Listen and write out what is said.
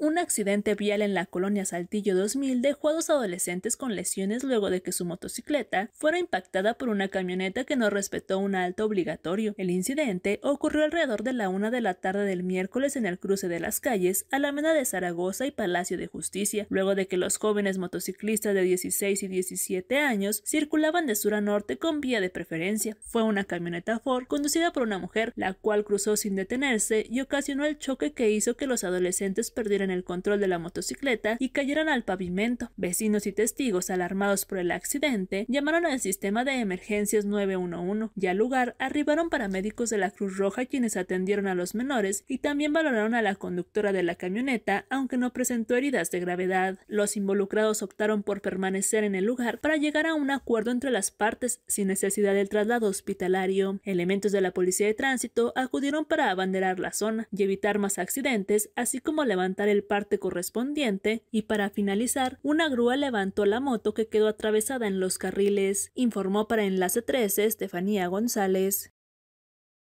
Un accidente vial en la colonia Saltillo 2000 dejó a dos adolescentes con lesiones luego de que su motocicleta fuera impactada por una camioneta que no respetó un alto obligatorio. El incidente ocurrió alrededor de la una de la tarde del miércoles en el cruce de las calles Alameda de Zaragoza y Palacio de Justicia, luego de que los jóvenes motociclistas de 16 y 17 años circulaban de sur a norte con vía de preferencia. Fue una camioneta Ford conducida por una mujer, la cual cruzó sin detenerse y ocasionó el choque que hizo que los adolescentes perdieran el control de la motocicleta y cayeron al pavimento. Vecinos y testigos alarmados por el accidente llamaron al sistema de emergencias 911 y al lugar arribaron para médicos de la Cruz Roja quienes atendieron a los menores y también valoraron a la conductora de la camioneta aunque no presentó heridas de gravedad. Los involucrados optaron por permanecer en el lugar para llegar a un acuerdo entre las partes sin necesidad del traslado hospitalario. Elementos de la Policía de Tránsito acudieron para abanderar la zona y evitar más accidentes así como levantar el parte correspondiente y para finalizar, una grúa levantó la moto que quedó atravesada en los carriles, informó para Enlace 13 Estefanía González.